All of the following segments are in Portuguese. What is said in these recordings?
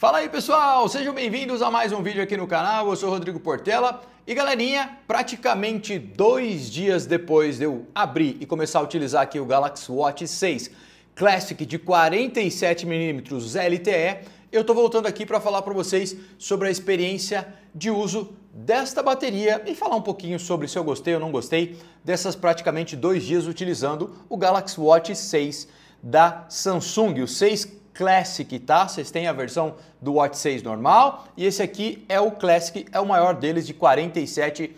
Fala aí pessoal, sejam bem-vindos a mais um vídeo aqui no canal, eu sou Rodrigo Portela e galerinha, praticamente dois dias depois de eu abrir e começar a utilizar aqui o Galaxy Watch 6 Classic de 47mm LTE, eu estou voltando aqui para falar para vocês sobre a experiência de uso desta bateria e falar um pouquinho sobre se eu gostei ou não gostei dessas praticamente dois dias utilizando o Galaxy Watch 6 da Samsung, o 6 Classic, tá? Vocês têm a versão do Watch 6 normal e esse aqui é o Classic, é o maior deles de 47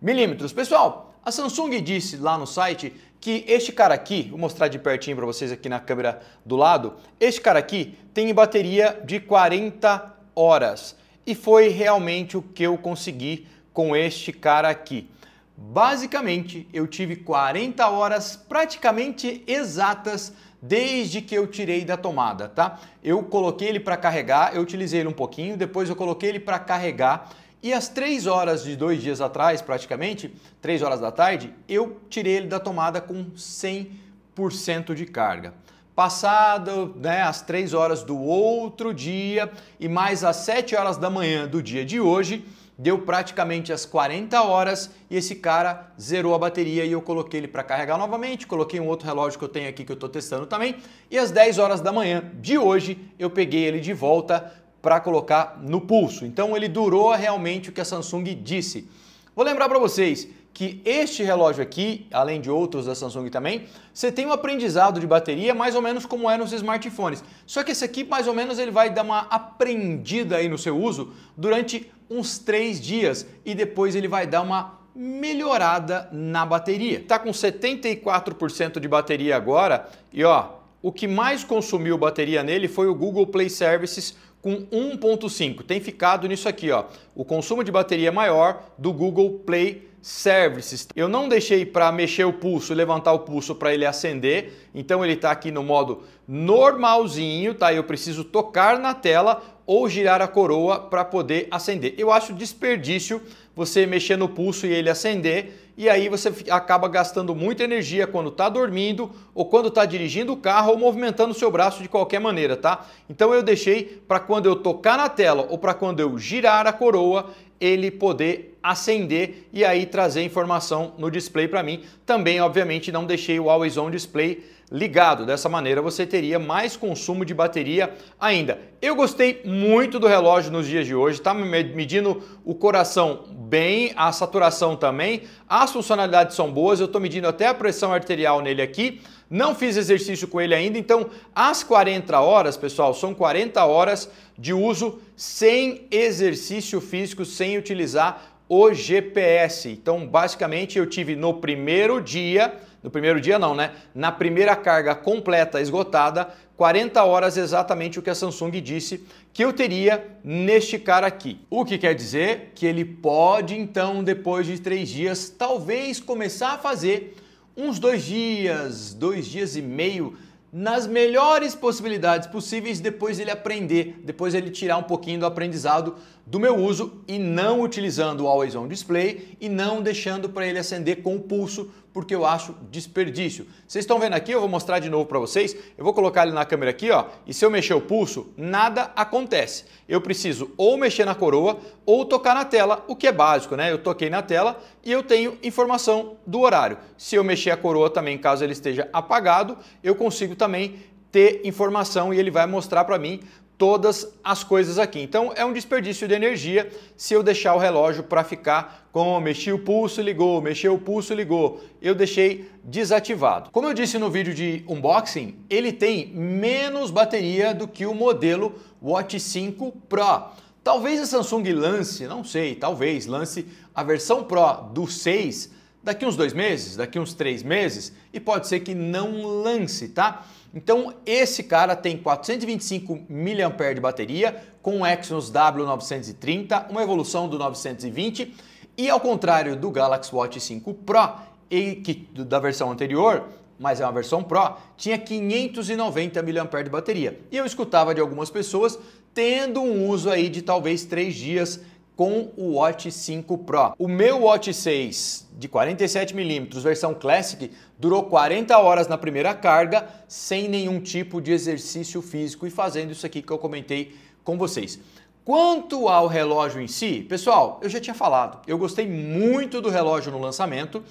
milímetros. Pessoal, a Samsung disse lá no site que este cara aqui, vou mostrar de pertinho para vocês aqui na câmera do lado, este cara aqui tem bateria de 40 horas e foi realmente o que eu consegui com este cara aqui. Basicamente, eu tive 40 horas praticamente exatas desde que eu tirei da tomada, tá? Eu coloquei ele para carregar, eu utilizei ele um pouquinho, depois eu coloquei ele para carregar e às 3 horas de dois dias atrás, praticamente, 3 horas da tarde, eu tirei ele da tomada com 100% de carga. Passado né, as 3 horas do outro dia e mais às 7 horas da manhã do dia de hoje, deu praticamente as 40 horas e esse cara zerou a bateria e eu coloquei ele para carregar novamente, coloquei um outro relógio que eu tenho aqui que eu estou testando também e às 10 horas da manhã de hoje eu peguei ele de volta para colocar no pulso. Então ele durou realmente o que a Samsung disse. Vou lembrar para vocês, que este relógio aqui, além de outros da Samsung também, você tem um aprendizado de bateria mais ou menos como é nos smartphones. Só que esse aqui, mais ou menos, ele vai dar uma aprendida aí no seu uso durante uns três dias e depois ele vai dar uma melhorada na bateria. Tá com 74% de bateria agora e ó, o que mais consumiu bateria nele foi o Google Play Services com 1.5. Tem ficado nisso aqui, ó. O consumo de bateria maior do Google Play Services. Eu não deixei para mexer o pulso, levantar o pulso para ele acender, então ele está aqui no modo normalzinho, tá? Eu preciso tocar na tela ou girar a coroa para poder acender. Eu acho desperdício você mexer no pulso e ele acender, e aí você acaba gastando muita energia quando está dormindo ou quando está dirigindo o carro ou movimentando o seu braço de qualquer maneira, tá? Então eu deixei para quando eu tocar na tela ou para quando eu girar a coroa, ele poder acender e aí trazer informação no display para mim. Também, obviamente, não deixei o Always On Display ligado. Dessa maneira, você teria mais consumo de bateria ainda. Eu gostei muito do relógio nos dias de hoje, está medindo o coração bem, a saturação também. As funcionalidades são boas, eu estou medindo até a pressão arterial nele aqui. Não fiz exercício com ele ainda, então as 40 horas, pessoal, são 40 horas de uso sem exercício físico, sem utilizar o GPS. Então, basicamente, eu tive no primeiro dia, no primeiro dia não, né? Na primeira carga completa, esgotada, 40 horas exatamente o que a Samsung disse que eu teria neste cara aqui. O que quer dizer que ele pode, então, depois de três dias, talvez começar a fazer uns dois dias, dois dias e meio, nas melhores possibilidades possíveis, depois ele aprender, depois ele tirar um pouquinho do aprendizado do meu uso e não utilizando o Always On Display e não deixando para ele acender com o pulso, porque eu acho desperdício. Vocês estão vendo aqui, eu vou mostrar de novo para vocês. Eu vou colocar ele na câmera aqui, ó, e se eu mexer o pulso, nada acontece. Eu preciso ou mexer na coroa ou tocar na tela, o que é básico, né? Eu toquei na tela e eu tenho informação do horário. Se eu mexer a coroa também, caso ele esteja apagado, eu consigo também ter informação e ele vai mostrar para mim todas as coisas aqui. Então é um desperdício de energia se eu deixar o relógio para ficar com mexi o pulso, ligou, mexeu o pulso, ligou. Eu deixei desativado. Como eu disse no vídeo de unboxing, ele tem menos bateria do que o modelo Watch 5 Pro. Talvez a Samsung lance, não sei, talvez lance a versão Pro do 6 daqui uns dois meses, daqui uns três meses, e pode ser que não lance, tá? Então esse cara tem 425 mAh de bateria com o Exynos W930, uma evolução do 920 e ao contrário do Galaxy Watch 5 Pro, e que, da versão anterior, mas é uma versão Pro, tinha 590 mAh de bateria. E eu escutava de algumas pessoas tendo um uso aí de talvez 3 dias com o Watch 5 Pro. O meu Watch 6 de 47mm, versão Classic, durou 40 horas na primeira carga, sem nenhum tipo de exercício físico e fazendo isso aqui que eu comentei com vocês. Quanto ao relógio em si, pessoal, eu já tinha falado, eu gostei muito do relógio no lançamento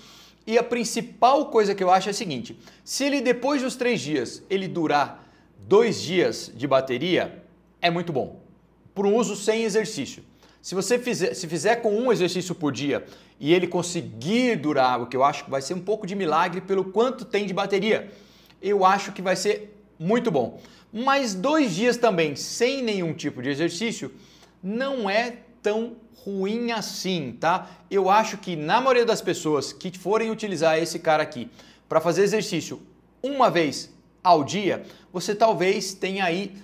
e a principal coisa que eu acho é a seguinte, se ele depois dos três dias, ele durar dois dias de bateria, é muito bom, para um uso sem exercício. Se você fizer, se fizer com um exercício por dia e ele conseguir durar, o que eu acho que vai ser um pouco de milagre pelo quanto tem de bateria, eu acho que vai ser muito bom. Mas dois dias também sem nenhum tipo de exercício não é tão ruim assim, tá? Eu acho que na maioria das pessoas que forem utilizar esse cara aqui para fazer exercício uma vez ao dia, você talvez tenha aí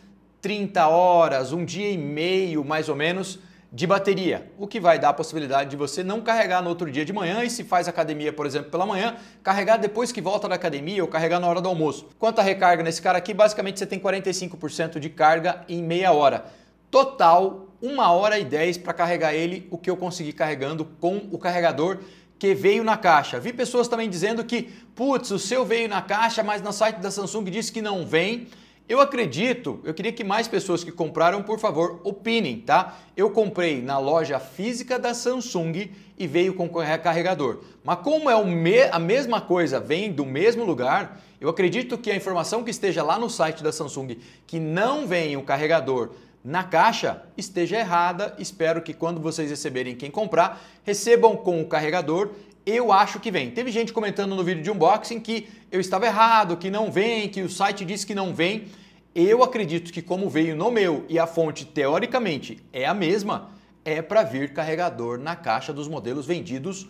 30 horas, um dia e meio mais ou menos de bateria, o que vai dar a possibilidade de você não carregar no outro dia de manhã e se faz academia, por exemplo, pela manhã, carregar depois que volta da academia ou carregar na hora do almoço. Quanto à recarga nesse cara aqui, basicamente você tem 45% de carga em meia hora. Total, 1 hora e 10 para carregar ele, o que eu consegui carregando com o carregador que veio na caixa. Vi pessoas também dizendo que, putz, o seu veio na caixa, mas no site da Samsung diz que não vem. Eu acredito, eu queria que mais pessoas que compraram, por favor, opinem, tá? Eu comprei na loja física da Samsung e veio com carregador. Mas como é a mesma coisa, vem do mesmo lugar, eu acredito que a informação que esteja lá no site da Samsung que não vem o carregador na caixa esteja errada. Espero que quando vocês receberem quem comprar, recebam com o carregador. Eu acho que vem. Teve gente comentando no vídeo de unboxing que eu estava errado, que não vem, que o site disse que não vem. Eu acredito que como veio no meu e a fonte teoricamente é a mesma, é para vir carregador na caixa dos modelos vendidos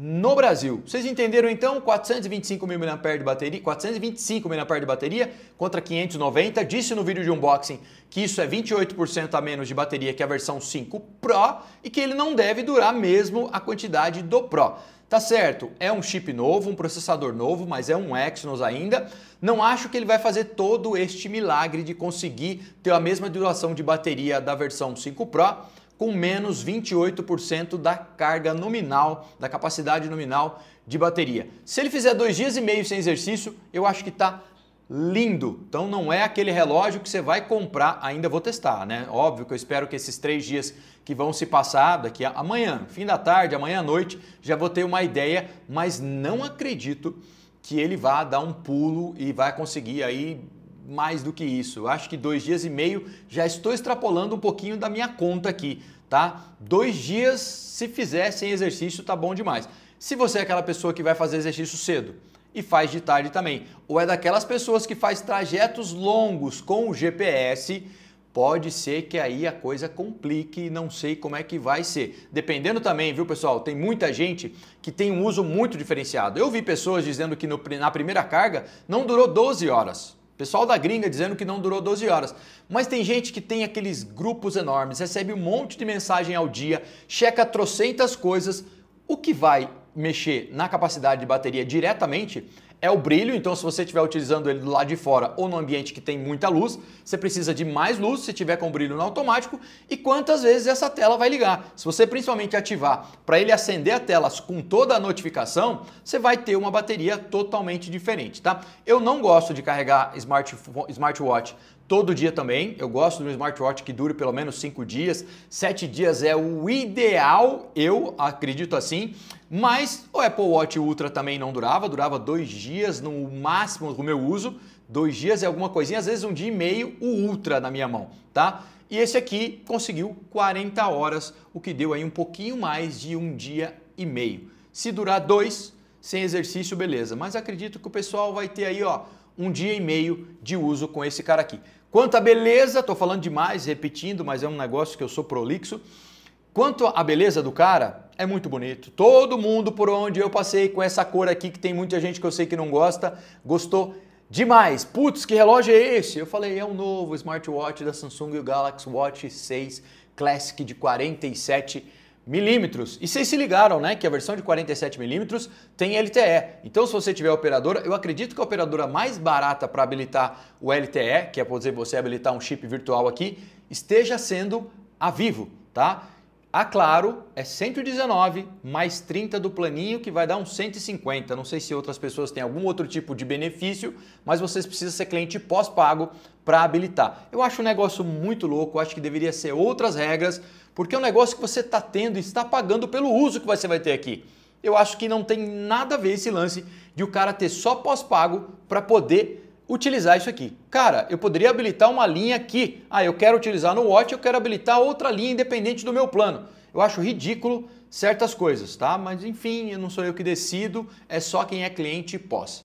no Brasil. Vocês entenderam então? 425 mil mAh de bateria, 425 mAh de bateria contra 590. Disse no vídeo de unboxing que isso é 28% a menos de bateria que a versão 5 Pro e que ele não deve durar mesmo a quantidade do Pro. Tá certo, é um chip novo, um processador novo, mas é um Exynos ainda. Não acho que ele vai fazer todo este milagre de conseguir ter a mesma duração de bateria da versão 5 Pro, com menos 28% da carga nominal, da capacidade nominal de bateria. Se ele fizer dois dias e meio sem exercício, eu acho que está lindo. Então não é aquele relógio que você vai comprar, ainda vou testar, né? Óbvio que eu espero que esses três dias que vão se passar daqui a amanhã, fim da tarde, amanhã à noite, já vou ter uma ideia, mas não acredito que ele vá dar um pulo e vai conseguir aí mais do que isso. Eu acho que dois dias e meio já estou extrapolando um pouquinho da minha conta aqui, tá? Dois dias, se fizer sem exercício, tá bom demais. Se você é aquela pessoa que vai fazer exercício cedo e faz de tarde também, ou é daquelas pessoas que faz trajetos longos com o GPS, pode ser que aí a coisa complique e não sei como é que vai ser. Dependendo também, viu pessoal, tem muita gente que tem um uso muito diferenciado. Eu vi pessoas dizendo que no, na primeira carga não durou 12 horas. Pessoal da gringa dizendo que não durou 12 horas. Mas tem gente que tem aqueles grupos enormes, recebe um monte de mensagem ao dia, checa trocentas coisas. O que vai mexer na capacidade de bateria diretamente é o brilho, então se você estiver utilizando ele do lado de fora ou no ambiente que tem muita luz, você precisa de mais luz se tiver com brilho no automático e quantas vezes essa tela vai ligar. Se você principalmente ativar para ele acender a tela com toda a notificação, você vai ter uma bateria totalmente diferente, tá? Eu não gosto de carregar smartwatch todo dia também. Eu gosto de um smartwatch que dure pelo menos 5 dias. 7 dias é o ideal, eu acredito assim. Mas o Apple Watch Ultra também não durava, durava dois dias no máximo do meu uso, dois dias e alguma coisinha, às vezes um dia e meio, o Ultra na minha mão, tá? E esse aqui conseguiu 40 horas, o que deu aí um pouquinho mais de um dia e meio. Se durar dois, sem exercício, beleza. Mas acredito que o pessoal vai ter aí, ó, um dia e meio de uso com esse cara aqui. Quanto à beleza, tô falando demais, repetindo, mas é um negócio que eu sou prolixo. Quanto à beleza do cara, é muito bonito. Todo mundo por onde eu passei com essa cor aqui, que tem muita gente que eu sei que não gosta, gostou demais. Putz, que relógio é esse? Eu falei, é um novo smartwatch da Samsung, o Galaxy Watch 6 Classic de 47 milímetros. E vocês se ligaram, né, que a versão de 47 milímetros tem LTE. Então, se você tiver operadora, eu acredito que a operadora mais barata para habilitar o LTE, que é poder você habilitar um chip virtual aqui, esteja sendo a Vivo, tá? A ah, Claro é 119 mais 30 do planinho, que vai dar uns 150. Não sei se outras pessoas têm algum outro tipo de benefício, mas vocês precisam ser cliente pós-pago para habilitar. Eu acho um negócio muito louco, acho que deveria ser outras regras, porque é um negócio que você está tendo e está pagando pelo uso que você vai ter aqui. Eu acho que não tem nada a ver esse lance de o cara ter só pós-pago para poder utilizar isso aqui. Cara, eu poderia habilitar uma linha aqui. Ah, eu quero utilizar no Watch, eu quero habilitar outra linha independente do meu plano. Eu acho ridículo certas coisas, tá? Mas enfim, não sou eu que decido, é só quem é cliente e posse.